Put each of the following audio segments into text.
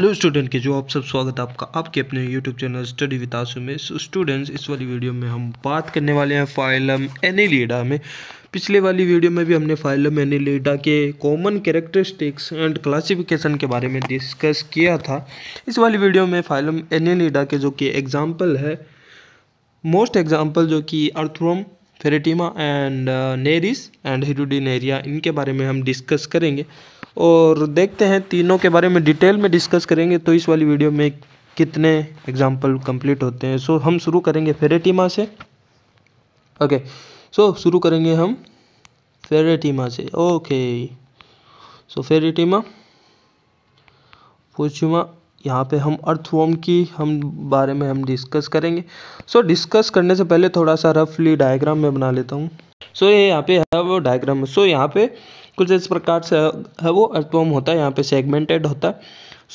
Hello student के जो आप सब स्वागत है आपका आपके अपने YouTube channel study with Aasu में स्टूडेंट्स इस वाली वीडियो में हम बात करने वाले हैं फाइलम एनिलीडा में पिछले वाली वीडियो में भी हमने फाइलम एनिलीडा के कॉमन कैरेक्टरिस्टिक्स एंड क्लासिफिकेशन के बारे में डिस्कस किया था इस वाली वीडियो में फाइलम एनिलीडा के जो कि एग्जाम्पल है मोस्ट एग्जाम्पल जो कि earthworm pheretima and uh, nereis and hirudinaria इनके बारे में हम डिस्कस करेंगे और देखते हैं तीनों के बारे में डिटेल में डिस्कस करेंगे तो इस वाली वीडियो में कितने एग्जाम्पल कंप्लीट होते हैं सो so, हम शुरू करेंगे फेरेटिमा से ओके सो शुरू करेंगे हम फेरेटिमा से ओके सो फेरेटिमा पोचुमा यहाँ पे हम अर्थवॉर्म की हम बारे में हम डिस्कस करेंगे सो so, डिस्कस करने से पहले थोड़ा सा रफली डायग्राम में बना लेता हूँ सो so, ये यहाँ पे है वो डायग्राम सो so, यहाँ पे कुछ इस प्रकार से है वो अर्थवॉर्म होता है यहाँ पे सेगमेंटेड होता है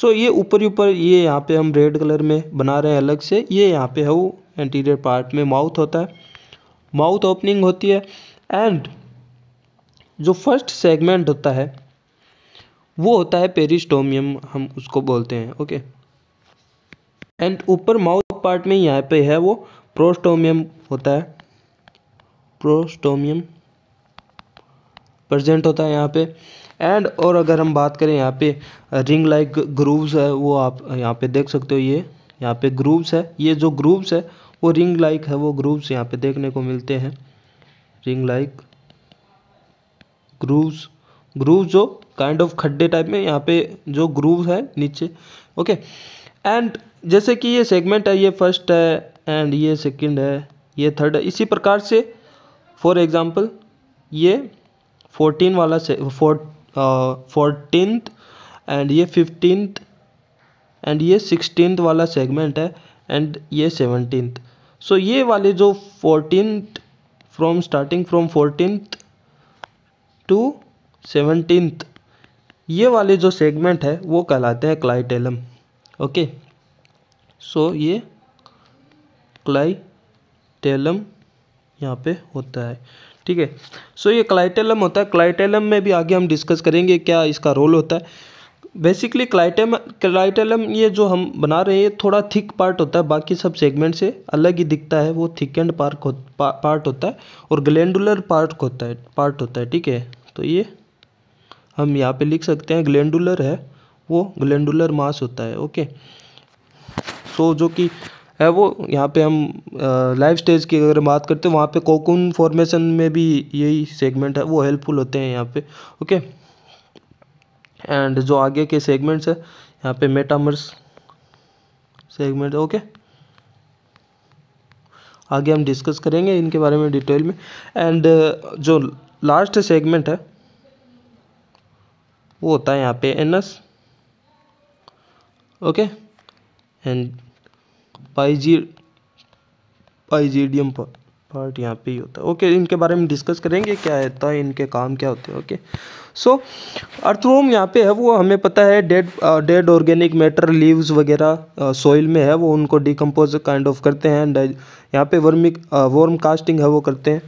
सो so, ये ऊपर ऊपर ये यहाँ पे हम रेड कलर में बना रहे हैं अलग से ये यहाँ पे है वो एंटीरियर पार्ट में माउथ होता है माउथ ओपनिंग होती है एंड जो फर्स्ट सेगमेंट होता है वो होता है पेरिस्टोमियम हम उसको बोलते हैं ओके एंड ऊपर माउथ पार्ट में यहाँ पे है वो प्रोस्टोमियम होता है प्रोस्टोमियम प्रेजेंट होता है यहाँ पे एंड और अगर हम बात करें यहाँ पे रिंग लाइक ग्रूव्स है वो आप यहाँ पे देख सकते हो ये यहाँ पे ग्रूव्स है ये जो ग्रूव्स है वो रिंग लाइक है वो ग्रूव्स यहाँ पे देखने को मिलते हैं रिंग लाइक ग्रूव्स ग्रूव्स जो काइंड ऑफ खड्डे टाइप में यहाँ पे जो ग्रूव है नीचे ओके एंड जैसे कि ये सेगमेंट है ये फर्स्ट है एंड ये सेकंड है ये थर्ड है इसी प्रकार से फॉर एग्जांपल ये फोर्टीन वाला से फोर्टीनथ एंड ये फिफ्टीन एंड ये सिक्सटीनथ वाला सेगमेंट है एंड ये सेवनटीनथ सो so, ये वाले जो fourteenth from starting from fourteenth to seventeenth ये वाले जो सेगमेंट है वो कहलाते हैं क्लाइटेलम ओके सो ये क्लाइटेलम यहाँ पे होता है ठीक है सो ये क्लाइटेलम होता है क्लाइटेलम में भी आगे हम डिस्कस करेंगे क्या इसका रोल होता है बेसिकली क्लाइटेम क्लाइटेलम ये जो हम बना रहे हैं ये थोड़ा थिक पार्ट होता है बाकी सब सेगमेंट से अलग ही दिखता है वो थिक एंड पार्क पार्ट होता है और ग्लैंडुलर पार्ट होता है पार्ट होता है ठीक है तो ये हम यहाँ पे लिख सकते हैं ग्लैंडुलर है वो ग्लैंडुलर मास होता है ओके सो जो कि है वो यहाँ पे हम लाइफ स्टेज की अगर बात करते हैं वहाँ पे कोकून फॉर्मेशन में भी यही सेगमेंट है वो हेल्पफुल होते हैं यहाँ पे ओके एंड जो आगे के सेगमेंट्स है यहाँ पे मेटामर्स सेगमेंट ओके आगे हम डिस्कस करेंगे इनके बारे में डिटेल में एंड जो लास्ट सेगमेंट है वो होता है यहाँ पे N S okay and pi G pi G D M part यहाँ पे ही होता है ओके okay, इनके बारे में डिस्कस करेंगे क्या होता है इनके काम क्या होते हैं ओके सो अर्थवोम यहाँ पे है वो हमें पता है dead dead organic matter leaves वगैरह सॉइल में है वो उनको डिकम्पोज काइंड ऑफ करते हैं एंड यहाँ पे वर्मिक वर्म कास्टिंग है वो करते हैं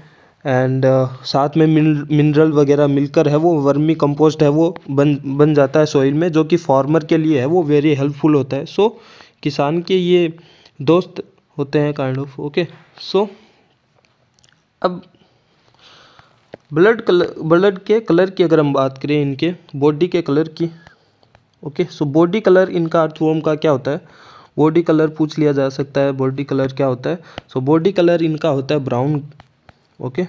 एंड uh, साथ में मिनरल वगैरह मिलकर है वो वर्मी कंपोस्ट है वो बन बन जाता है सॉइल में जो कि फार्मर के लिए है वो वेरी हेल्पफुल होता है सो so, किसान के ये दोस्त होते हैं काइंड ऑफ ओके सो अब ब्लड कलर ब्लड के कलर की अगर हम बात करें इनके बॉडी के कलर की ओके सो बॉडी कलर इनका अर्थवॉर्म का क्या होता है बॉडी कलर पूछ लिया जा सकता है बॉडी कलर क्या होता है सो बॉडी कलर इनका होता है ब्राउन ओके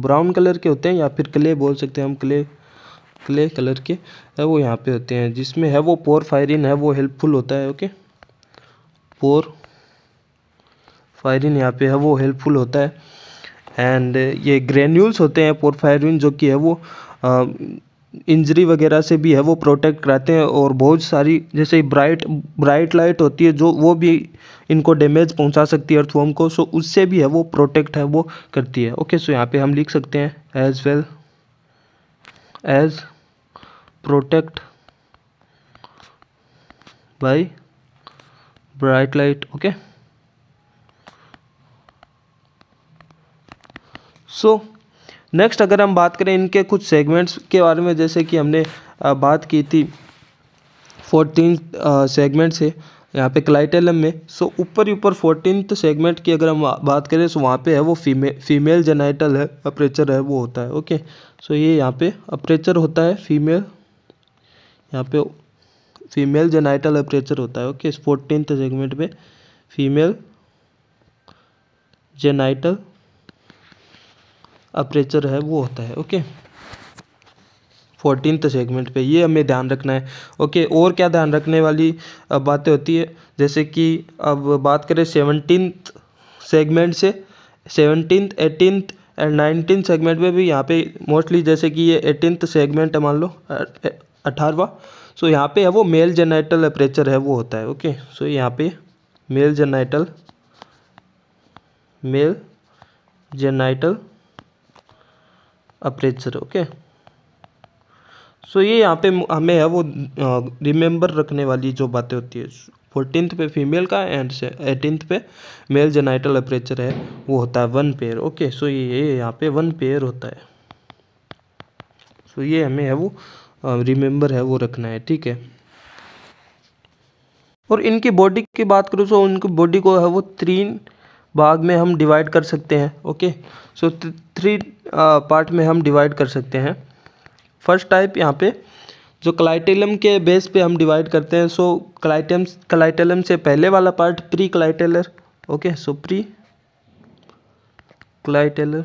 ब्राउन कलर के होते हैं या फिर क्ले बोल सकते हैं हम क्ले क्ले कलर के है वो यहाँ पे होते हैं जिसमें है वो पोर फायरिन है वो हेल्पफुल होता है ओके पोर फायरिन यहाँ पे है वो हेल्पफुल होता है एंड ये ग्रेन्यूल्स होते हैं पोर फायरिन जो कि है वो इंजरी वगैरह से भी है वो प्रोटेक्ट कराते हैं और बहुत सारी जैसे ब्राइट ब्राइट लाइट होती है जो वो भी इनको डैमेज पहुंचा सकती है अर्थवॉर्म को सो उससे भी है वो प्रोटेक्ट है वो करती है ओके सो यहाँ पे हम लिख सकते हैं as well as protect by bright light okay so next अगर हम बात करें इनके कुछ सेगमेंट्स के बारे में जैसे कि हमने बात की थी फोर्टीन सेगमेंट्स है यहाँ पे क्लाइटेलम में सो ऊपर ही ऊपर फोर्टीनथ सेगमेंट की अगर हम बात करें सो वहाँ पे है वो फीमे फीमेल जेनाइटल है अप्रेचर है वो होता है ओके सो ये यहाँ पे अप्रेचर होता है फीमेल यहाँ पे फीमेल जेनाइटल अप्रेचर होता है ओके फोर्टीनथ सेगमेंट में फीमेल जेनाइटल अप्रेचर है वो होता है ओके फोर्टीन सेगमेंट पे ये हमें ध्यान रखना है ओके और क्या ध्यान रखने वाली बातें होती है जैसे कि अब बात करें सेवनटीन सेगमेंट से seventeen eighteen and nineteen segment में भी यहाँ पे मोस्टली जैसे कि ये एटीन सेगमेंट है मान लो अठारवा सो so, यहाँ पे है वो मेल जेनाइटल अप्रेचर है वो होता है ओके सो so, यहाँ पे male genital male genital aperture okay so ये यहाँ पे हमें है वो रिमेंबर रखने वाली जो बातें होती है फोर्टीनथ पे फीमेल का एंड एटीनथ पे मेल जेनाइटल अप्रेचर है वो होता है वन पेयर ओके सो ये यहाँ पे वन पेयर होता है सो ये हमें है वो रिमेंबर है वो रखना है ठीक है और इनकी बॉडी की बात करूँ तो उनकी बॉडी को है वो तीन भाग में हम डिवाइड कर सकते हैं ओके सो थ्री पार्ट में हम डिवाइड कर सकते हैं फर्स्ट टाइप यहाँ पे जो क्लाइटेलम के बेस पे हम डिवाइड करते हैं सो क्लाइटम क्लाइटेलम से पहले वाला part pre clitellar okay so pre clitellar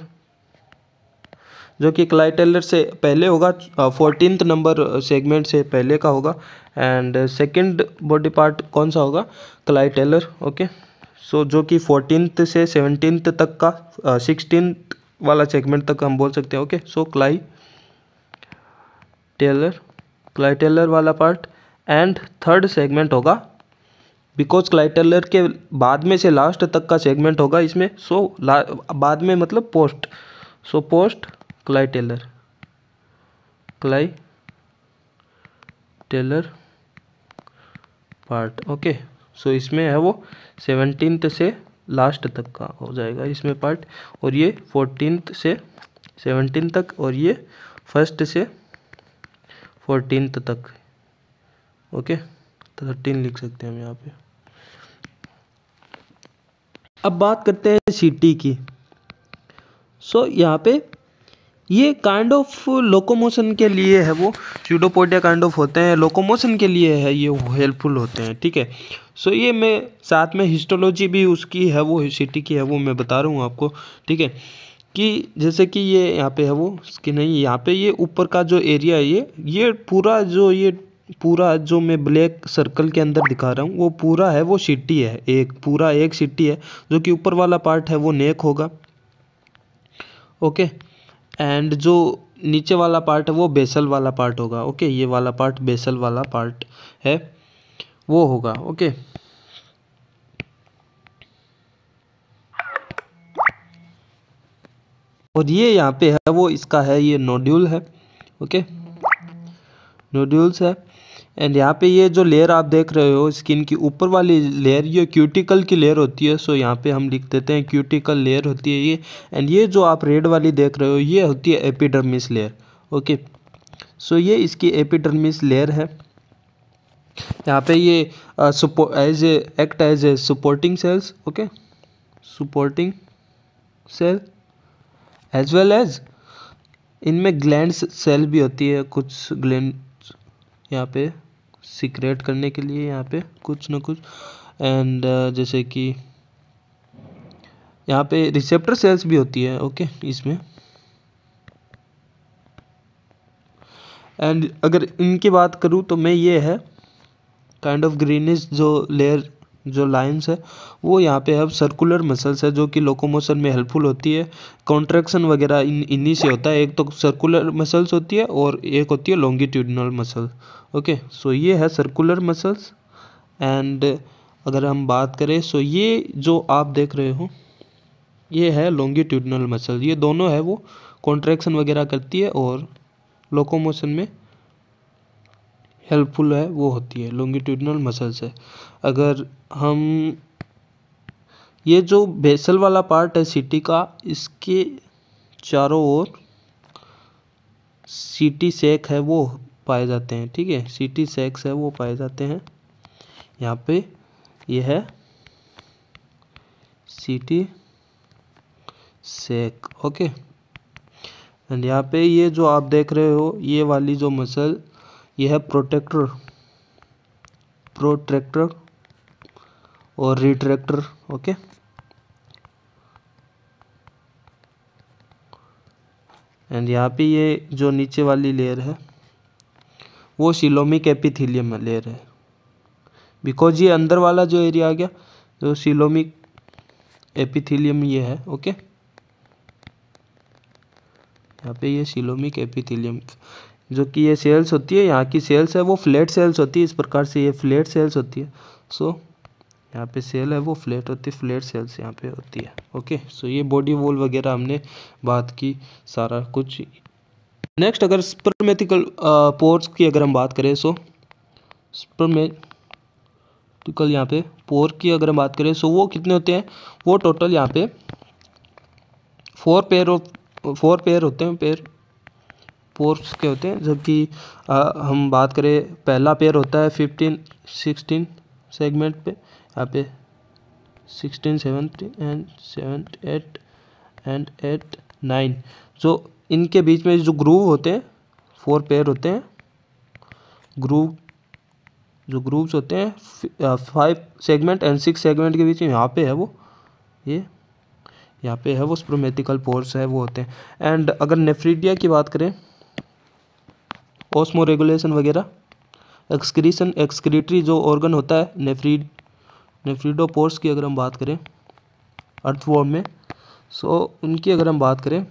जो कि क्लाइटेलर से पहले होगा फोर्टीन नंबर सेगमेंट से पहले का होगा एंड सेकंड बॉडी पार्ट कौन सा होगा क्लाइटेलर ओके okay? सो जो कि फोर्टीनथ से सेवनटीनथ तक का सिक्सटीनथ uh, वाला सेगमेंट तक हम बोल सकते हैं okay so clitellar clitellar वाला पार्ट एंड थर्ड सेगमेंट होगा बिकॉज क्लाई टेलर के बाद में से लास्ट तक का सेगमेंट होगा इसमें सो so, बाद में मतलब post so post clitellar clitellar part okay so इसमें है वो सेवनटीन्थ से लास्ट तक का हो जाएगा इसमें पार्ट और ये फोर्टीनथ से सेवनटीन तक और ये फर्स्ट से फोर्टीनथ तक ओके थर्टीन लिख सकते हैं हम यहाँ पे अब बात करते हैं सिटी की सो so, यहाँ पे ये काइंड ऑफ लोकोमोशन के लिए है वो स्यूडोपोडिया काइंड ऑफ होते हैं लोकोमोशन के लिए है ये हेल्पफुल होते हैं ठीक है सो ये मैं साथ में हिस्टोलॉजी भी उसकी है वो सिटी की है वो मैं बता रहा हूँ आपको ठीक है कि जैसे कि ये यहाँ पे है वो कि नहीं यहाँ पे ये ऊपर का जो एरिया है ये ये पूरा जो ये पूरा जो मैं ब्लैक सर्कल के अंदर दिखा रहा हूँ वो पूरा है वो सिटी है एक पूरा एक सिटी है जो कि ऊपर वाला पार्ट है वो नेक होगा ओके okay? एंड जो नीचे वाला पार्ट है वो बेसल वाला पार्ट होगा ओके ये वाला पार्ट बेसल वाला पार्ट है वो होगा ओके और ये यहाँ पे है वो इसका है ये नोड्यूल है ओके नोड्यूल्स है एंड यहाँ पे ये जो लेयर आप देख रहे हो स्किन की ऊपर वाली लेयर ये क्यूटिकल की लेयर होती है सो यहाँ पे हम लिख देते हैं क्यूटिकल लेयर होती है ये एंड ये जो आप रेड वाली देख रहे हो ये होती है एपिडर्मिस लेयर ओके सो ये इसकी एपिडर्मिस लेयर है यहाँ पे ये as a act as a supporting cells okay supporting cell as well as इनमें ग्लैंड सेल भी होती है कुछ ग्लैंड यहाँ पे सिक्रेट करने के लिए यहाँ पे कुछ ना कुछ एंड जैसे कि यहाँ पे रिसेप्टर सेल्स भी होती है ओके इसमें एंड अगर इनकी बात करूँ तो मैं ये है काइंड ऑफ ग्रीनिश जो लेयर जो लाइंस है वो यहाँ पे अब सर्कुलर मसल्स है जो कि लोकोमोशन में हेल्पफुल होती है कॉन्ट्रैक्शन वगैरह इन इन्हीं से होता है एक तो सर्कुलर मसल्स होती है और एक होती है लॉन्गिट्यूडनल मसल ओके सो ये है सर्कुलर मसल्स एंड अगर हम बात करें सो ये जो आप देख रहे हो ये है लॉन्गिट्यूडनल मसल ये दोनों है वो कॉन्ट्रैक्शन वगैरह करती है और लोकोमोशन में हेल्पफुल है वो होती है लॉन्गिट्यूडनल मसल्स है अगर हम ये जो बेसल वाला पार्ट है सिटी का इसके चारों ओर सिटी सेक है वो पाए जाते हैं ठीक है सिटी सेक्स है वो पाए जाते हैं यहाँ पे ये है सिटी सेक ओके एंड यहाँ पे ये जो आप देख रहे हो ये वाली जो मसल ये है प्रोटेक्टर प्रोट्रैक्टर और रिट्रैक्टर ओके एंड यहाँ पे ये जो नीचे वाली लेयर है वो सिलोमिक एपिथीलियम लेयर है बिकॉज ये अंदर वाला जो एरिया आ गया जो तो सिलोमिक एपिथीलियम ये है ओके यहाँ पे ये सिलोमिक एपिथिलियम जो कि ये सेल्स होती है यहाँ की सेल्स है वो फ्लैट सेल्स होती है इस प्रकार से ये फ्लैट सेल्स होती है सो so, यहाँ पे सेल है वो फ्लैट होती है फ्लैट सेल्स यहाँ पे होती है ओके सो ये बॉडी वॉल वगैरह हमने बात की सारा कुछ नेक्स्ट अगर स्पर्मेटिकल पोर्स uh, की अगर हम बात करें सो स्पर्मेटिकल यहाँ पे पोर की अगर हम बात करें सो वो कितने होते हैं वो टोटल यहाँ पे four pair of four pair होते हैं पेयर पोर्स के होते हैं जबकि uh, हम बात करें पहला पेयर होता है फिफ्टीन सिक्सटीन सेगमेंट पे यहाँ पे sixteen seven three and seven eight and eight nine जो इनके बीच में जो ग्रूव होते हैं फोर पेयर होते हैं ग्रूव जो ग्रूव्स होते हैं five segment and six segment के बीच में यहाँ पे है वो ये यहाँ पे है वो स्प्रोमेटिकल पोर्स है वो होते हैं एंड अगर नेफ्रीडिया की बात करें ओस्मो रेगुलेशन वगैरह एक्सक्रीशन एक्सक्रीटरी जो ऑर्गन होता है नेफ्रीड पोर्स की अगर हम बात करें अर्थवॉर्म में सो उनकी अगर हम बात करें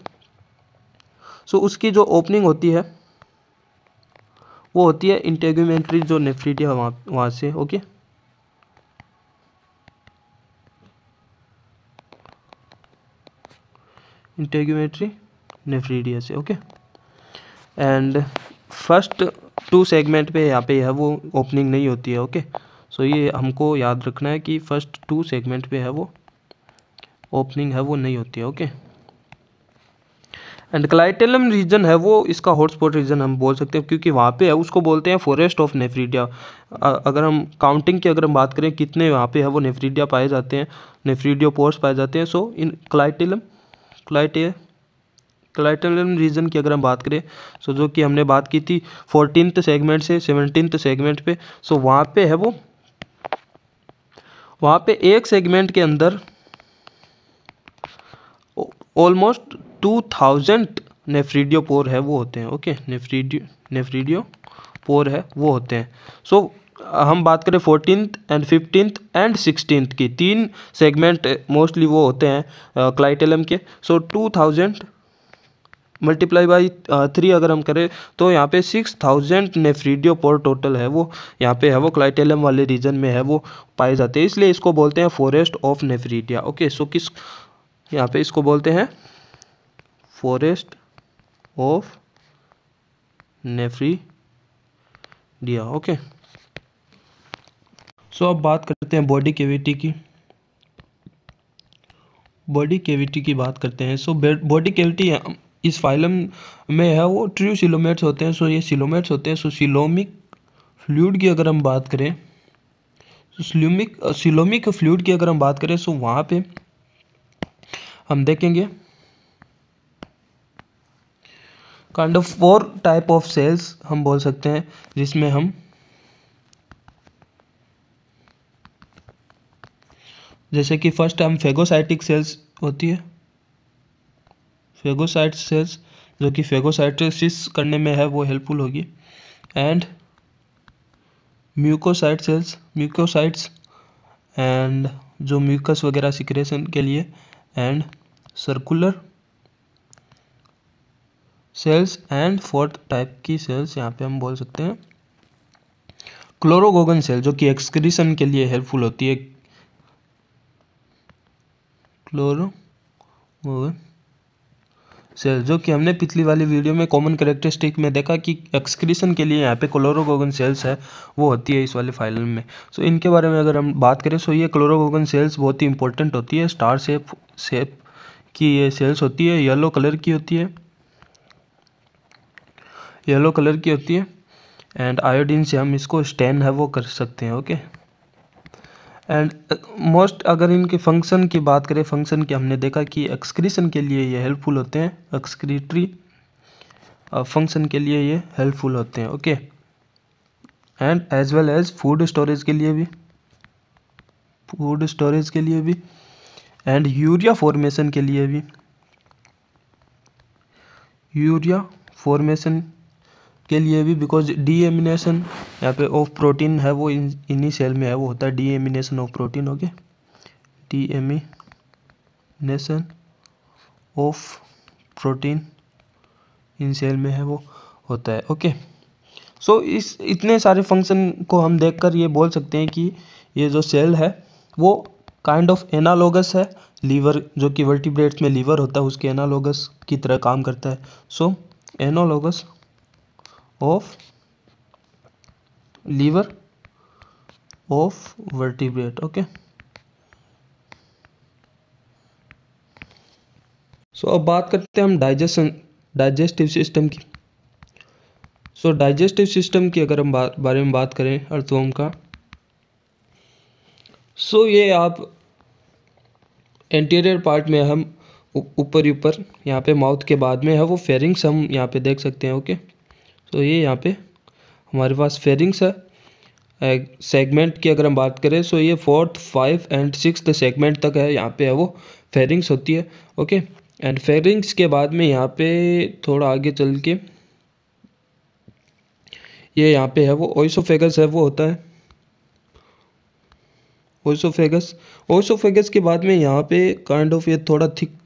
सो उसकी जो ओपनिंग होती है वो होती है इंटेग्यूमेंट्री जो नेफ्रिटी है वहाँ वहाँ से ओके इंटेग्यूमेट्री नेफ्रीडिया से okay and first two segment पे यहाँ पे है वो ओपनिंग नहीं होती है ओके okay? सो ये हमको याद रखना है कि फर्स्ट टू सेगमेंट पे है वो ओपनिंग है वो नहीं होती है ओके एंड क्लाइटेलम रीजन है वो इसका हॉटस्पॉट रीजन हम बोल सकते हैं क्योंकि वहाँ पे है उसको बोलते हैं फॉरेस्ट ऑफ नेफ्रीडिया अगर हम काउंटिंग की अगर हम बात करें कितने वहाँ पे है वो नेफ्रीडिया पाए जाते हैं नेफ्रीडियो पोर्स पाए जाते हैं so in clitellum clitel clitellum region की अगर हम बात करें सो जो कि हमने बात की थी फोर्टीनथ सेगमेंट से सेवनटीनथ सेगमेंट पे सो वहाँ पे है वो वहाँ पे एक सेगमेंट के अंदर almost two thousand nephridiopore है वो होते हैं ओके नेफ्रीडियो नेफ्रीडियो पोर है वो होते हैं सो so, हम बात करें fourteen and fifteen and sixteen की तीन सेगमेंट मोस्टली वो होते हैं क्लाइटेलम के so two thousand multiply by three अगर हम करें तो यहाँ पे six thousand nephridiopore total है वो यहाँ पे है वो क्लाइटेलम वाले रीजन में है वो पाए जाते हैं इसलिए इसको बोलते हैं forest of nephridia okay so किस यहाँ पे इसको बोलते हैं forest of nephridia okay so अब बात करते हैं बॉडी केविटी की बॉडी केविटी की बात करते हैं सो बॉडी केविटी इस फाइलम में है वो ट्रू सिलोमेट्स होते हैं सो ये सिलोमेट्स होते हैं सो सिलोमिक फ्लूड की अगर हम बात करें सिलोमिक सिलोमिक फ्लूड की अगर हम बात करें सो वहाँ पे हम देखेंगे kind of four type of cells हम बोल सकते हैं जिसमें हम जैसे कि फर्स्ट हम फेगोसाइटिक सेल्स होती है फेगोसाइट सेल्स जो कि फेगोसाइटिस करने में है वो हेल्पफुल होगी and mucocyte cells mucocytes and जो म्यूकस वगैरह सिक्रेशन के लिए and circular cells and fourth type की सेल्स यहाँ पे हम बोल सकते हैं क्लोरोगोगन सेल जो कि एक्सक्रीशन के लिए हेल्पफुल होती है क्लोरोगोगन सेल जो कि हमने पिछली वाली वीडियो में कॉमन करेक्टरिस्टिक में देखा कि एक्सक्रीशन के लिए यहाँ पे क्लोरोगोगन सेल्स है वो होती है इस वाले फाइलम में सो so, इनके बारे में अगर हम बात करें सो so ये क्लोरोगोगन सेल्स बहुत ही इंपॉर्टेंट होती है स्टार सेप सेप की ये सेल्स होती है येलो कलर की होती है येलो कलर की होती है एंड आयोडीन से हम इसको स्टेन है वो कर सकते हैं okay okay? And most uh, अगर इनके फंक्शन की बात करें फंक्शन की हमने देखा कि एक्सक्रीशन के लिए ये हेल्पफुल होते हैं एक्सक्रीटरी फंक्शन uh, के लिए ये हेल्पफुल होते हैं okay and as well as food storage के लिए भी फूड स्टोरेज के लिए भी एंड यूरिया फॉर्मेशन के लिए भी यूरिया फॉर्मेशन के लिए भी बिकॉज डी एमिनेशन यहाँ पे ऑफ प्रोटीन है वो इन्हीं सेल में है वो होता है deamination of protein okay deamination of protein इन सेल में है वो होता है ओके सो so, इस इतने सारे फंक्शन को हम देखकर ये बोल सकते हैं कि ये जो सेल है वो काइंड ऑफ एनालोगस है लीवर जो कि वर्टिब्रेट्स में लीवर होता है उसके एनालोगस की तरह काम करता है so so, analogous of liver of vertebrate okay so अब बात करते हैं हम डाइजेशन डाइजेस्टिव सिस्टम की सो डाइजेस्टिव सिस्टम की अगर हम बा, बारे में बात करें अर्थवम का सो so, ये आप इंटीरियर पार्ट में हम ऊपर ऊपर यहाँ पे माउथ के बाद में है वो फेरिंग्स हम यहाँ पे देख सकते हैं ओके okay? तो ये यहाँ पे हमारे पास फेयरिंग्स है सेगमेंट की अगर हम बात करें सो ये fourth five and six segment तक है यहाँ पे है वो फेयरिंग्स होती है ओके एंड फेयरिंग्स के बाद में यहाँ पे थोड़ा आगे चल के ये यहाँ पे है वो ओइसोफेगस है वो होता है ओइसोफेगस ओइसोफेगस के बाद में यहाँ पे काइंड ऑफ ये थोड़ा थिक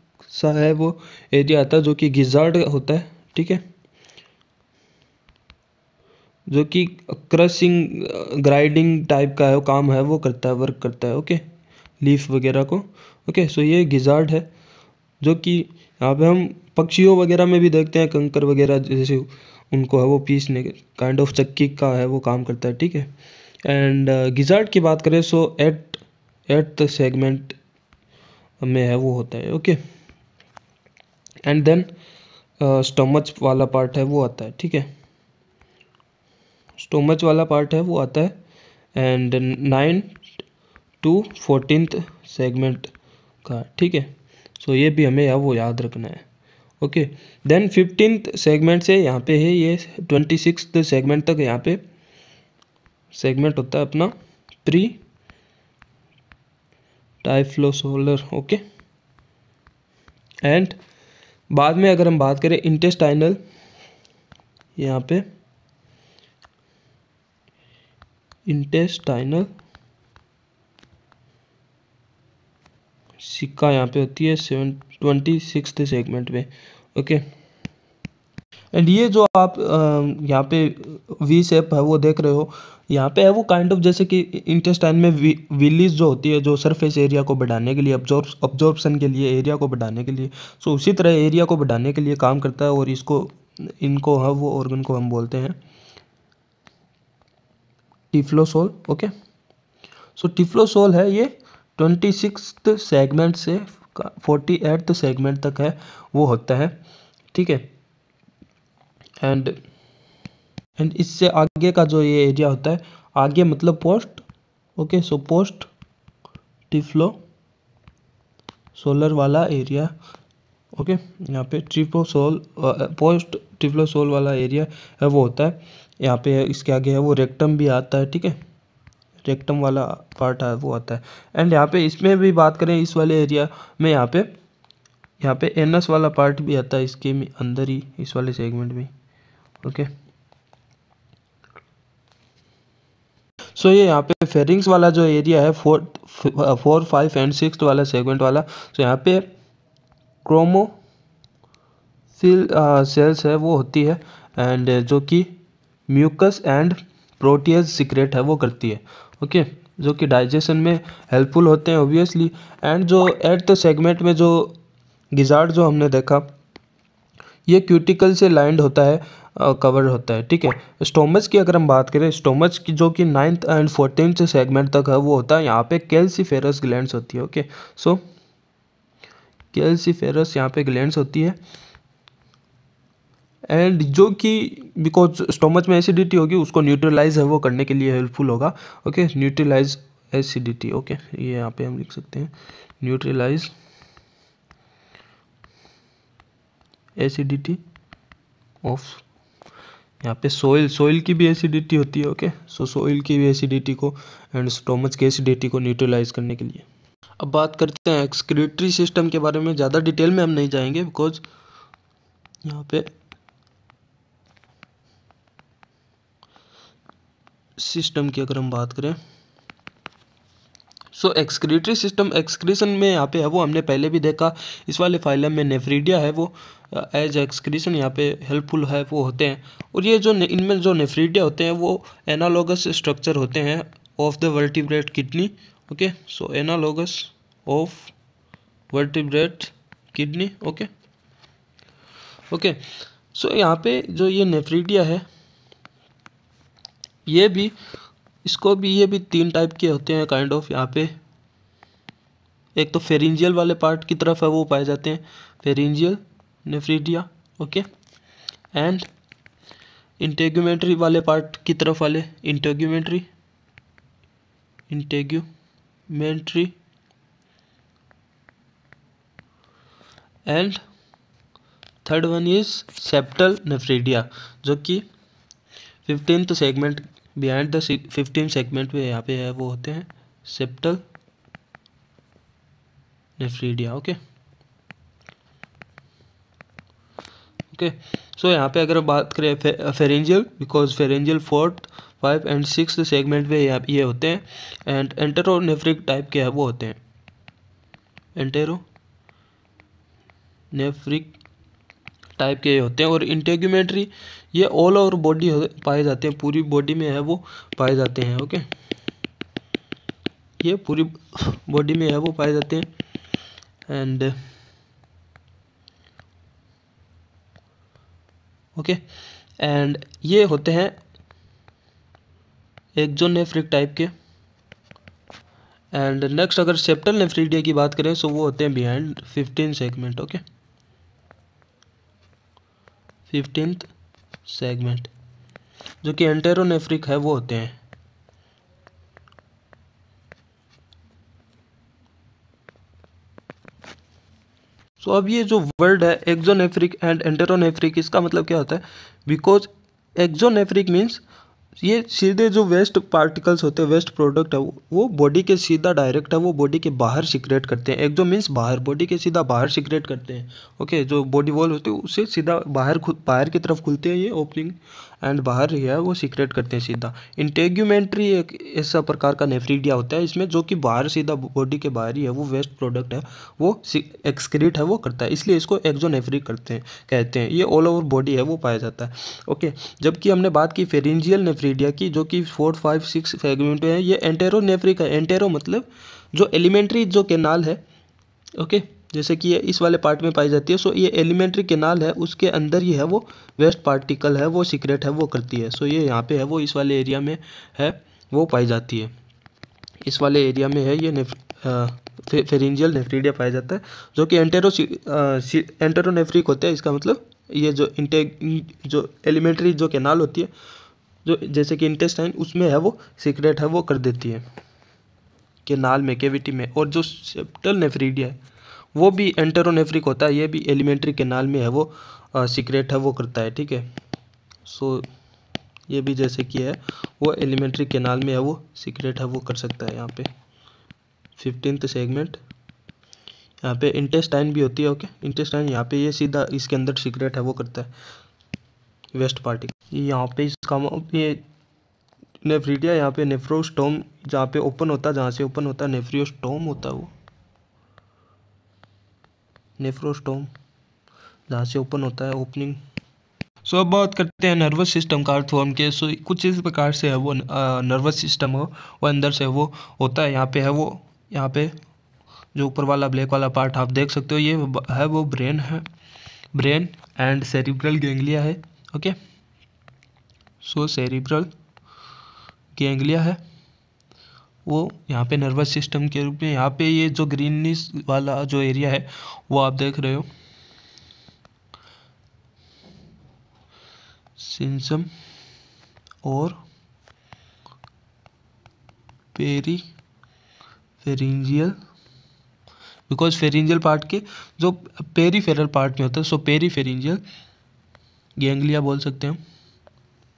सा है वो एरिया आता है जो कि गिजार्ड होता है ठीक है जो कि क्रशिंग ग्राइडिंग टाइप का है काम है वो करता है वर्क करता है ओके लीफ वगैरह को ओके सो ये गिजार्ड है जो कि यहाँ पे हम पक्षियों वगैरह में भी देखते हैं कंकर वगैरह जैसे उनको है वो पीसने काइंड ऑफ चक्की का है वो काम करता है ठीक है एंड गिजार्ड uh, की बात करें सो एट एट सेगमेंट में है वो होता है ओके एंड देन स्टमच वाला पार्ट है वो आता है ठीक है स्टोमच वाला पार्ट है वो आता है and nine to fourteen segment का ठीक है सो ये भी हमें या वो याद रखना है ओके देन फिफ्टीन सेगमेंट से यहाँ पे है ये ट्वेंटी सिक्स सेगमेंट तक यहाँ पे सेगमेंट होता है अपना प्री टाइफ्लोसोलर ओके एंड बाद में अगर हम बात करें इंटेस्टाइनल यहाँ पे इंटेस्टाइनल सिक्का यहाँ पे होती है सेवन ट्वेंटी सिक्स सेगमेंट में ओके एंड ये जो आप यहाँ पे वी सेप है वो देख रहे हो यहाँ पे है वो काइंड kind ऑफ of जैसे कि इंटेस्टाइन में विलीज जो होती है जो सरफेस एरिया को बढ़ाने के लिए अब्जॉर्ब के लिए एरिया को बढ़ाने के लिए सो उसी तरह एरिया को बढ़ाने के लिए काम करता है और इसको इनको हम वो ऑर्गन को हम बोलते हैं टिफ्लोसोल ओके सो टिफ्लोसोल है ये ट्वेंटी सिक्स सेगमेंट से फोर्टी एट सेगमेंट तक है वो होता है ठीक है एंड एंड इससे आगे का जो ये एरिया होता है आगे मतलब post okay so post typhlosole वाला एरिया ओके यहाँ पे ट्रिपोसोल पोस्ट टिफ्लोसोल वाला एरिया है वो होता है यहाँ पे इसके आगे है वो रेक्टम भी आता है ठीक है रेक्टम वाला पार्ट है वो आता है एंड यहाँ पे इसमें भी बात करें इस वाले एरिया में यहाँ पे यहाँ पे एस वाला पार्ट भी आता है इसके अंदर ही इस वाले सेगमेंट में ओके सो ये यहाँ पे फेरिंग्स वाला जो एरिया है four four five and six वाला सेगमेंट वाला सो so, यहाँ पे क्रोमो सेल्स uh, है वो होती है एंड जो कि म्यूकस एंड प्रोटीज सिक्रेट है वो करती है ओके जो कि डाइजेशन में हेल्पफुल होते हैं ऑब्वियसली एंड जो एट सेगमेंट में जो गिजार्ड जो हमने देखा ये क्यूटिकल से लाइंड होता है कवर uh, होता है ठीक है स्टोमच की अगर हम बात करें स्टोमच की जो कि नाइन्थ एंड फोर्टीन से सेगमेंट तक है वो होता है यहाँ पे कैल्सीफेरस ग्लैंड्स होती है ओके सो कैल्सीफेरस यहाँ पे ग्लैंड्स होती है एंड जो कि बिकॉज स्टोमच में एसिडिटी होगी उसको न्यूट्रलाइज है वो करने के लिए हेल्पफुल होगा ओके न्यूट्रलाइज एसिडिटी ओके ये यहाँ पे हम लिख सकते हैं न्यूट्रलाइज एसिडिटी ऑफ यहाँ पे सोइल सोइल की भी एसिडिटी होती है ओके सो सोइल की भी एसिडिटी को एंड स्टोमच की एसिडिटी को न्यूट्रलाइज करने के लिए अब बात करते हैं एक्सक्रीटरी सिस्टम के बारे में ज़्यादा डिटेल में हम नहीं जाएंगे बिकॉज यहाँ पे सिस्टम की अगर हम बात करें सो एक्सक्रीटरी सिस्टम एक्सक्रीशन में यहाँ पे है वो हमने पहले भी देखा इस वाले फाइलम में नेफ्रीडिया है वो एज uh, एक्सक्रीशन यहाँ पे हेल्पफुल है वो होते हैं और ये जो इनमें जो नेफ्रीडिया होते हैं वो एनालोगस स्ट्रक्चर होते हैं of the vertebrate kidney okay so analogous of vertebrate kidney okay okay so यहाँ पे जो ये नेफ्रीडिया है ये भी इसको भी ये भी तीन टाइप के होते हैं काइंड ऑफ यहाँ पे एक तो फेरिंजियल वाले पार्ट की तरफ है वो पाए जाते हैं pharyngeal nephridia okay and integumentary वाले पार्ट की तरफ वाले integumentary integumentary and third one is septal nephridia जो कि fifteenth segment behind the fifteen segment में यहाँ पे है वो होते हैं septal nephridia okay okay so यहाँ पे अगर बात करें फे, pharyngeal because pharyngeal fourth five and six segment में यहाँ ये होते हैं एंड एंटेरो नेफ्रिक टाइप के है वो होते हैं एंटेरो नेफ्रिक टाइप के होते हैं और इंटेग्यूमेंट्री ये ऑल ओवर बॉडी पाए जाते हैं पूरी बॉडी में है वो पाए जाते हैं ओके ये पूरी बॉडी में है वो पाए जाते हैं एंड ओके एंड ये होते हैं एक्जोन नेफ्रिक टाइप के एंड नेक्स्ट अगर सेप्टल नेफ्रीडिया की बात करें सो वो होते हैं behind fifteen segment okay fifteenth segment जो कि एंटेरोनेफ्रिक है वो होते हैं सो so, अब ये जो वर्ड है एक्जोनेफ्रिक एंड एंटेरोनेफ्रिक इसका मतलब क्या होता है बिकॉज एक्जोनेफ्रिक मीन्स ये सीधे जो वेस्ट पार्टिकल्स होते हैं वेस्ट प्रोडक्ट है वो बॉडी के सीधा डायरेक्ट है वो बॉडी के बाहर सिक्रेट करते हैं एक जो मीन्स बाहर बॉडी के सीधा बाहर सिक्रेट करते हैं ओके जो बॉडी वॉल होती है उसे सीधा बाहर खुद बाहर की तरफ खुलते हैं ये ओपनिंग एंड बाहर है वो सीक्रेट करते हैं सीधा इंटेग्यूमेंट्री एक ऐसा प्रकार का नेफ्रीडिया होता है इसमें जो कि बाहर सीधा बॉडी के बाहर ही है वो वेस्ट प्रोडक्ट है वो एक्सक्रीट है वो करता है इसलिए इसको एक्जोनेफ्रिक करते हैं कहते हैं ये ऑल ओवर बॉडी है वो पाया जाता है ओके जबकि हमने बात की फेरेंजियल नेफ्रीडिया की जो कि फोर फाइव सिक्स फेगमेंट है ये एंटेरो नेफ्रिक है एंटेरो मतलब जो एलिमेंट्री जो केनाल है ओके okay? जैसे कि ये इस वाले पार्ट में पाई जाती है सो ये एलिमेंट्री केनाल है उसके अंदर ही है वो वेस्ट पार्टिकल है वो सीक्रेट है वो करती है सो ये यहाँ पे है वो इस वाले एरिया में है वो पाई जाती है इस वाले एरिया में है ये फेरेंजियल नेफ्रीडिया पाया जाता है जो कि एंटेरो एंटेरोनेफ्रिक होते हैं इसका मतलब ये जो इंटे जो एलिमेंट्री जो केनाल होती है जो जैसे कि इंटेस्टाइन उसमें है वो सीक्रेट है वो कर देती है केनाल में केविटी में और जो सेप्टल नेफ्रीडिया है वो भी एंटरोनेफ्रिक होता है ये भी एलिमेंट्री केनाल में है वो सीक्रेट है वो करता है ठीक है सो ये भी जैसे कि है वो एलिमेंट्री केनाल में है वो सीक्रेट है वो कर सकता है यहाँ पे फिफ्टींथ सेगमेंट यहाँ पे इंटेस्टाइन भी होती है ओके इंटेस्टाइन यहाँ पे ये सीधा इसके अंदर सीक्रेट है वो करता है वेस्ट पार्टी यहाँ पे इसका ये नेफ्रीडिया यहाँ पे नेफ्रोस्टोम जहाँ पे ओपन होता है जहाँ से ओपन होता है नेफ्रियोस्टोम होता है वो नेफ्रोस्टोम जहाँ से ओपन होता है ओपनिंग सो so, अब बात करते हैं नर्वस सिस्टम का अर्थवॉर्म के सो so, कुछ इस प्रकार से है वो नर्वस सिस्टम हो वो अंदर से वो होता है यहाँ पे है वो यहाँ पे जो ऊपर वाला ब्लैक वाला पार्ट आप देख सकते हो ये है वो ब्रेन है ब्रेन एंड सेरिब्रल गेंगलिया है ओके सो सेरिब्रल गेंगलिया है वो यहाँ पे नर्वस सिस्टम के रूप में यहाँ पे ये जो ग्रीननेस वाला जो एरिया है वो आप देख रहे हो सिंसम और peripharyngeal because pharyngeal part के जो पेरी पार्ट में होता है सो पेरी फेरिंजियल गेंगलिया बोल सकते हैं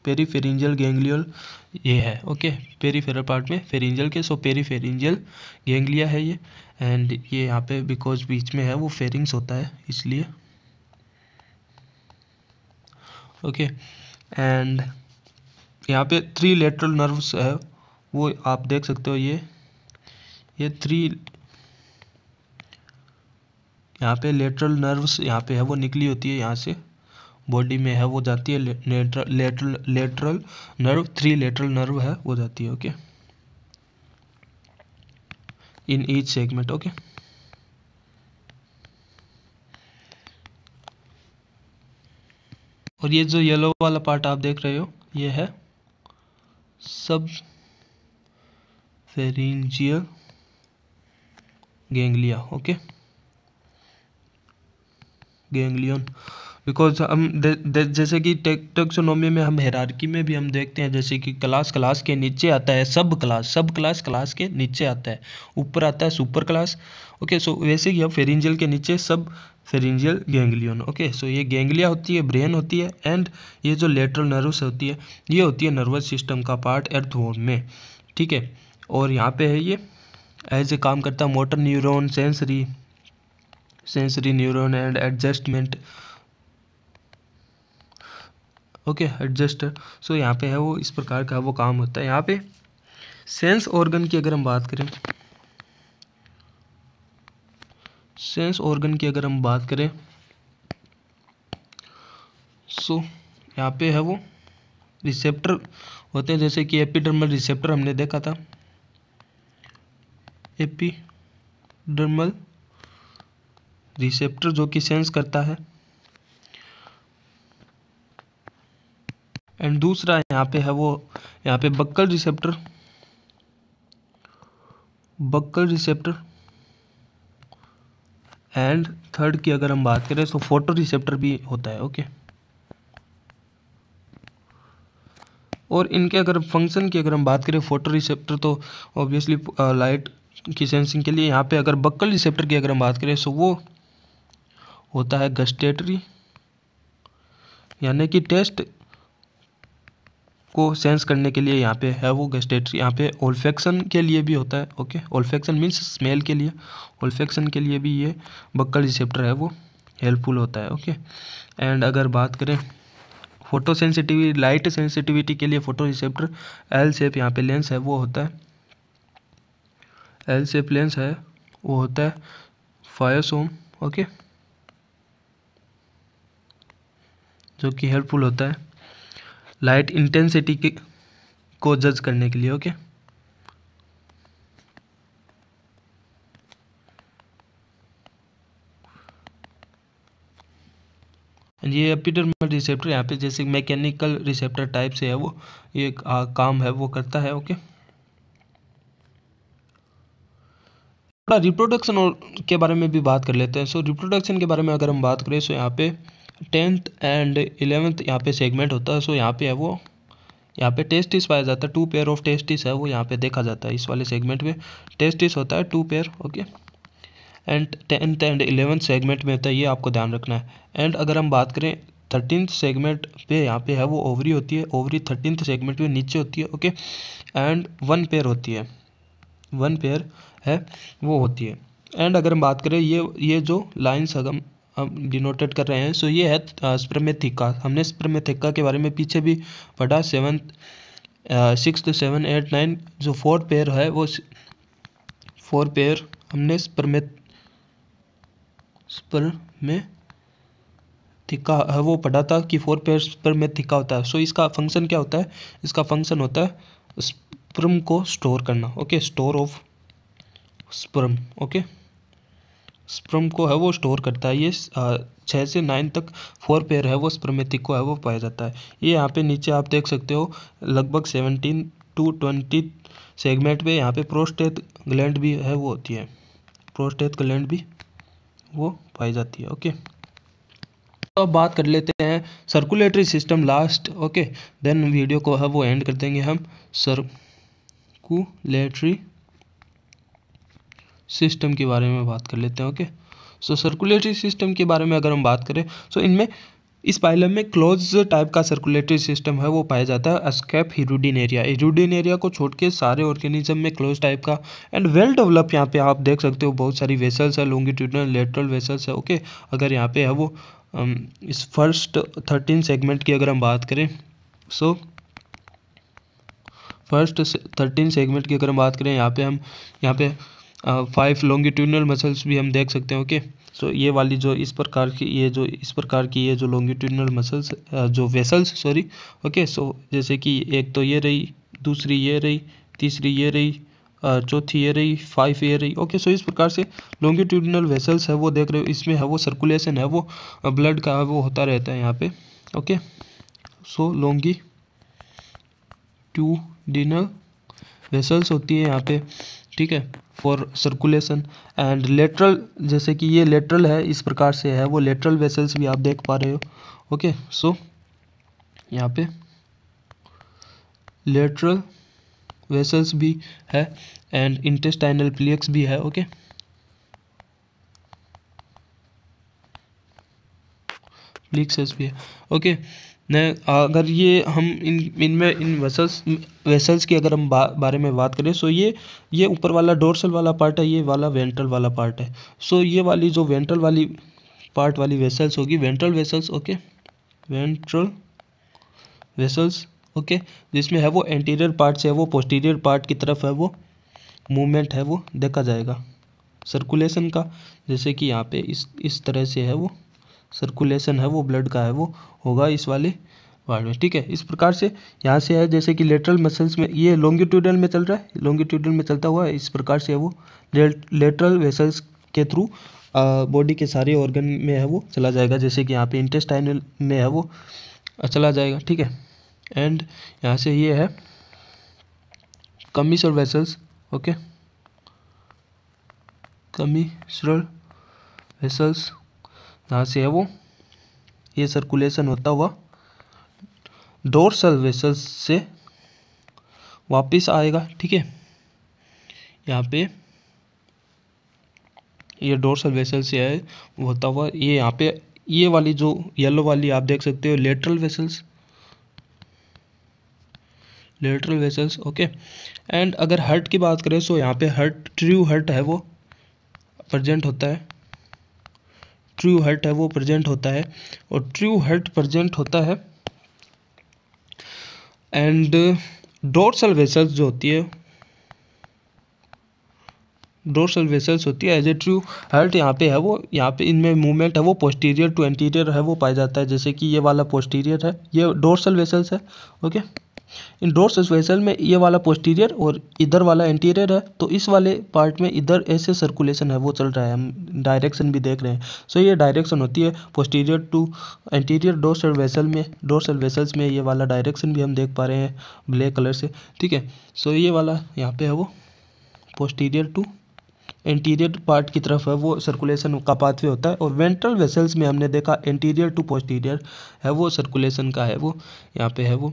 पेरीफेरिंजल गेंगलियल ये है ओके पेरीफेरल पार्ट में फेरिंजल के सो पेरीफेरिंजल गेंगलिया है ये एंड ये यहाँ पे बिकॉज बीच में है वो फेरिंग्स होता है इसलिए ओके एंड यहाँ पे थ्री लेटरल नर्व्स है वो आप देख सकते हो ये ये थ्री यहाँ पे लेटरल नर्व्स यहाँ पे है वो निकली होती है यहाँ से बॉडी में है वो जाती है lateral lateral nerve three lateral nerve है वो जाती है okay in each segment okay और ये जो येलो वाला पार्ट आप देख रहे हो ये है सब pharyngeal ganglia okay ganglion because हम दे, दे, जैसे कि टेक्टोक्सोनोमी में हम हेरारकी में भी हम देखते हैं जैसे कि क्लास क्लास के नीचे आता है सब क्लास सब क्लास क्लास के नीचे आता है ऊपर आता है सुपर क्लास ओके सो वैसे ही हम फेरिंजियल के नीचे सब फेरिंजियल गेंगलियन ओके सो ये गेंगलिया होती है ब्रेन होती है एंड ये जो लेटरल नर्वस होती है ये होती है नर्वस सिस्टम का पार्ट एर्थवॉर्म में ठीक है और यहाँ पे है ये एज ए काम करता है motor neuron sensory sensory neuron and adjustment okay adjuster so यहाँ पे है वो इस प्रकार का वो काम होता है यहाँ पे सेंस ऑर्गन की अगर हम बात करें सेंस ऑर्गन की अगर हम बात करें सो यहाँ पे है वो रिसेप्टर होते हैं जैसे कि एपिडर्मल रिसेप्टर हमने देखा था एपिडर्मल रिसेप्टर जो कि सेंस करता है एंड दूसरा यहाँ पे है वो यहाँ पे buccal receptor buccal receptor and third की अगर हम बात करें तो फोटो रिसेप्टर भी होता है ओके और इनके अगर फंक्शन की अगर हम बात करें फोटो रिसेप्टर तो ऑब्वियसली लाइट की सेंसिंग के लिए यहाँ पे अगर बक्कल रिसेप्टर की अगर हम बात करें तो वो होता है गस्टेटरी यानी कि टेस्ट को सेंस करने के लिए यहाँ पे है वो गस्टेटरी यहाँ पे ओल्फेक्शन के लिए भी होता है ओके ओल्फेक्शन मीन्स स्मेल के लिए ओल्फेक्शन के लिए भी ये बक्कल रिसेप्टर है वो हेल्पफुल होता है ओके एंड अगर बात करें फोटो सेंसिटिविटी लाइट सेंसिटिविटी के लिए फोटो रिसेप्टर एल सेप यहाँ पे लेंस है वो होता है एल सेप लेंस है वो होता है फायोसोम ओके जो कि हेल्पफुल होता है लाइट इंटेंसिटी को जज करने के लिए ओके ये एपिडर्मल रिसेप्टर यहाँ पे जैसे मैकेनिकल रिसेप्टर टाइप से है वो ये आ, काम है वो करता है ओके थोड़ा रिप्रोडक्शन के बारे में भी बात कर लेते हैं सो रिप्रोडक्शन के बारे में अगर हम बात करें सो यहाँ पे टेंथ एंड इलेवेंथ यहाँ पे सेगमेंट होता है सो यहाँ पे है वो यहाँ पे टेस्टिस पाया जाता है टू पेयर ऑफ टेस्टिस है वो यहाँ पे देखा जाता है इस वाले सेगमेंट में टेस्टिस होता है two pair okay and tenth and eleventh segment में होता तो है ये आपको ध्यान रखना है एंड अगर हम बात करें थर्टीन सेगमेंट पे यहाँ पे है वो ओवरी होती है ओवरी थर्टीन सेगमेंट में नीचे होती है ओके एंड वन पेयर होती है वन पेयर है वो होती है एंड अगर हम बात करें ये ये जो लाइन्स अगर डिनोटेड कर रहे हैं सो ये है स्प्रमेथिका हमने स्प्रमेथिका के बारे में पीछे भी पढ़ा seventh six two seven eight nine जो फोर पेयर है वो फोर पेयर हमने स्प्रमेथ स्पर में थिका है वो पढ़ा था कि फोर पेयर स्पर्म में थिका होता है सो so, इसका फंक्शन क्या होता है इसका फंक्शन होता है स्पर्म को स्टोर करना okay store of sperm okay sperm को है वो स्टोर करता है ये छः से नाइन तक फोर पेयर है वो स्प्रमेथिक को है वो पाया जाता है ये यहाँ पे नीचे आप देख सकते हो लगभग सेवनटीन टू ट्वेंटी सेगमेंट पे यहाँ पे प्रोस्टेट ग्लैंड भी है वो होती है प्रोस्टेट ग्लैंड भी वो पाई जाती है ओके तो अब बात कर लेते हैं circulatory system last okay then video को है वो एंड कर देंगे हम सर्कुलेटरी सिस्टम के बारे में बात कर लेते हैं ओके सो सर्कुलेटरी सिस्टम के बारे में अगर हम बात करें सो so, इनमें इस पाइलम में क्लोज टाइप का सर्कुलेटरी सिस्टम है वो पाया जाता है अस्केप हिरुडिन एरिया हिरुडिन एरिया को छोड़ के सारे ऑर्गेनिज्म में क्लोज टाइप का एंड वेल डेवलप यहाँ पे आप देख सकते हो बहुत सारी वेसल्स है लॉन्गिट्यूडनल लेटरल वेसल्स है ओके अगर यहाँ पे है वो um, इस फर्स्ट थर्टीन सेगमेंट की अगर हम बात करें सो फर्स्ट थर्टीन सेगमेंट की अगर हम बात करें यहाँ पे हम यहाँ पे फाइव लॉन्गिट्यूनल मसल्स भी हम देख सकते हैं ओके सो ये वाली जो इस प्रकार की ये जो इस प्रकार की ये जो लॉन्गिट्यूनल मसल्स जो वेसल्स सॉरी ओके सो जैसे कि एक तो ये रही दूसरी ये रही तीसरी ये रही चौथी ये रही फाइव ये रही ओके सो इस प्रकार से लॉन्गिट्यूडनल वेसल्स है वो देख रहे हो इसमें है वो सर्कुलेशन है वो ब्लड का वो होता रहता है यहाँ पे okay so longitudinal vessels होती है यहाँ पे ठीक है फॉर सर्कुलेशन एंड लेटरल जैसे कि ये लेटरल है इस प्रकार से है वो लेटरल वेसल्स भी आप देख पा रहे हो ओके सो यहाँ पे लेटरल वेसल्स भी है एंड इंटेस्टाइनल प्लेक्स भी है ओके okay? प्लेक्सेस भी है ओके okay? ने अगर ये हम इन इनमें इन वेसल्स वेसल्स की अगर हम बा, बारे में बात करें सो ये ये ऊपर वाला डोरसल वाला पार्ट है ये वाला वेंट्रल वाला पार्ट है सो ये वाली जो वेंट्रल वाली पार्ट वाली वेसल्स होगी ventral vessels okay ventral vessels okay जिसमें है वो एंटीरियर पार्ट से है वो पोस्टीरियर पार्ट की तरफ है वो मूवमेंट है वो देखा जाएगा सर्कुलेशन का जैसे कि यहाँ पे इस इस तरह से है वो सर्कुलेशन है वो ब्लड का है वो होगा इस वाले वार्ड में ठीक है इस प्रकार से यहाँ से है जैसे कि लेटरल मसल्स में ये लॉन्गिट्यूडल में चल रहा है लॉन्गिट्यूडल में चलता हुआ है इस प्रकार से वो लेटरल वेसल्स के थ्रू बॉडी के सारे ऑर्गन में है वो चला जाएगा जैसे कि यहाँ पे इंटेस्टाइनल में है वो चला जाएगा ठीक है एंड यहाँ से ये है commissural vessels okay commissural vessels यहाँ से है वो ये सर्कुलेशन होता हुआ डोरसल वेसल से वापस आएगा ठीक है यहाँ पे ये डोरसल वेसल से है होता हुआ ये यहाँ पे ये वाली जो येलो वाली आप देख सकते हो lateral vessels lateral vessels okay and अगर हर्ट की बात करें तो यहाँ पे हर्ट ट्रू हर्ट है वो प्रजेंट होता है ट्रू हर्ट है वो प्रेजेंट होता है और ट्रू हर्ट प्रेजेंट होता है एंड डोरसल वेसल्स जो होती है डोरसल वेसल्स होती है एज ए ट्रू हर्ट यहाँ पे है वो यहाँ पे इनमें मूवमेंट है वो पोस्टीरियर टू एंटीरियर है वो पाया जाता है जैसे कि ये वाला पोस्टीरियर है ये डोरसल वेसल्स है ओके okay? इन डोर सस्पेंशन में ये वाला पोस्टीरियर और इधर वाला इंटीरियर है तो इस वाले पार्ट में इधर ऐसे सर्कुलेशन है वो चल रहा है हम डायरेक्शन भी देख रहे हैं सो so, ये डायरेक्शन होती है posterior to anterior dorsal vessel vessel में डोर सर्वेसल्स वेसल्स में ये वाला डायरेक्शन भी हम देख पा रहे हैं ब्लैक कलर से ठीक है सो ये वाला यहाँ पे है वो पोस्टीरियर टू इंटीरियर पार्ट की तरफ है वो सर्कुलेशन का पाथवे होता है और वेंट्रल वेसल्स में हमने देखा इंटीरियर टू पोस्टीरियर है वो सर्कुलेशन का है वो यहाँ पे है वो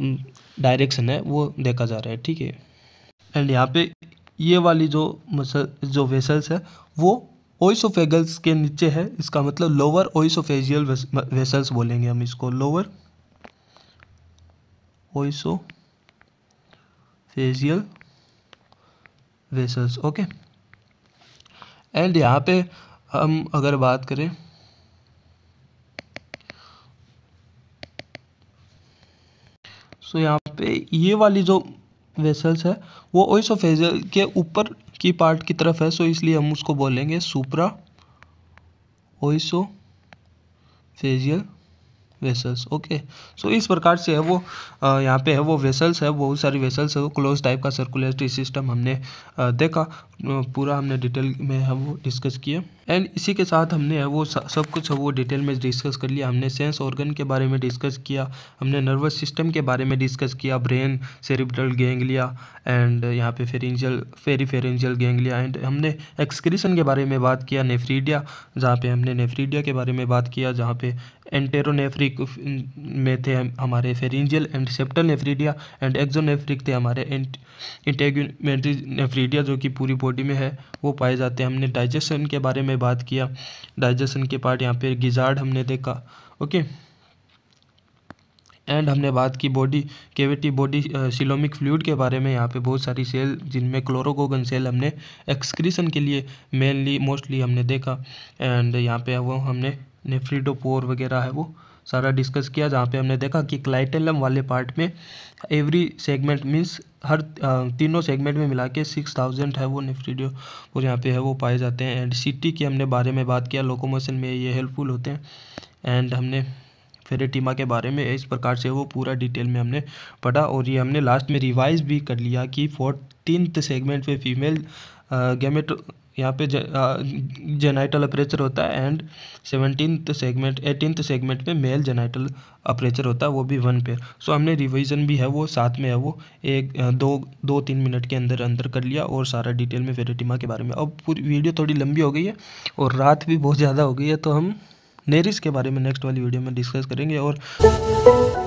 डायरेक्शन है वो देखा जा रहा है ठीक है एंड यहाँ पे ये वाली जो मसल जो वेसल्स है वो ओइसोफेगल्स के नीचे है इसका मतलब लोअर ओइसोफेजियल वेसल्स बोलेंगे हम इसको lower oesophageal vessels okay and यहाँ पे हम अगर बात करें सो तो यहाँ पे ये वाली जो वेसल्स है वो ओइसोफेजल के ऊपर की पार्ट की तरफ है सो इसलिए हम उसको बोलेंगे सुप्रा फेजियल वेसल्स ओके सो इस प्रकार से है वो यहाँ पे है वो वेसल्स है बहुत सारी वेसल्स है वो क्लोज टाइप का सर्कुलेटरी सिस्टम हमने आ, देखा पूरा हमने डिटेल में है वो डिस्कस किया एंड इसी के साथ हमने वो सब कुछ वो डिटेल में डिस्कस कर लिया हमने सेंस ऑर्गन के बारे में डिस्कस किया हमने नर्वस सिस्टम के बारे में डिस्कस किया ब्रेन सेरिब्रल गेंगलिया एंड यहाँ पे pharyngeal peri pharyngeal ganglia and हमने एक्सक्रीशन के बारे में बात किया नेफ्रीडिया जहाँ पे हमने नेफ्रीडिया के बारे में बात किया जहाँ पे एंटेरोनेफ्रिक में थे हमारे pharyngeal and septal nephridia and exonephric थे हमारे इंटेगमेंट्री नेफ्रीडिया जो कि पूरी बॉडी में है वो पाए जाते हैं हमने डाइजेशन के बारे में हमने बात किया डाइजेशन के पार्ट यहाँ पे गिजार्ड हमने देखा ओके एंड हमने बात की body cavity body coelomic fluid के बारे में यहाँ पे बहुत सारी सेल जिनमें क्लोरोगोगन सेल हमने एक्सक्रीशन के लिए मेनली मोस्टली हमने देखा एंड यहाँ पे वो हमने नेफ्रीडोपोर वगैरह है वो सारा डिस्कस किया जहाँ पे हमने देखा कि क्लाइटेलम वाले पार्ट में एवरी सेगमेंट मीन्स हर तीनों सेगमेंट में मिला के सिक्स थाउजेंड है वो निफ्रीडियो और यहाँ पे है वो पाए जाते हैं एंड सिटी के हमने बारे में बात किया लोकोमोशन में ये हेल्पफुल होते हैं एंड हमने फेरेटिमा के बारे में इस प्रकार से वो पूरा डिटेल में हमने पढ़ा और ये हमने लास्ट में रिवाइज भी कर लिया कि फोर्टीनथ सेगमेंट पे फीमेल गेमेट यहाँ पे जेनाइटल अप्रेचर होता है and seventeen segment eighteenth segment में मेल जेनाइटल अप्रेचर होता है वो भी वन पेयर सो हमने रिवीजन भी है वो साथ में है वो एक दो दो तीन मिनट के अंदर अंदर कर लिया और सारा डिटेल में वेरेटिमा के बारे में अब पूरी वीडियो थोड़ी लंबी हो गई है और रात भी बहुत ज़्यादा हो गई है तो हम नेरिस के बारे में नेक्स्ट वाली वीडियो में डिस्कस करेंगे और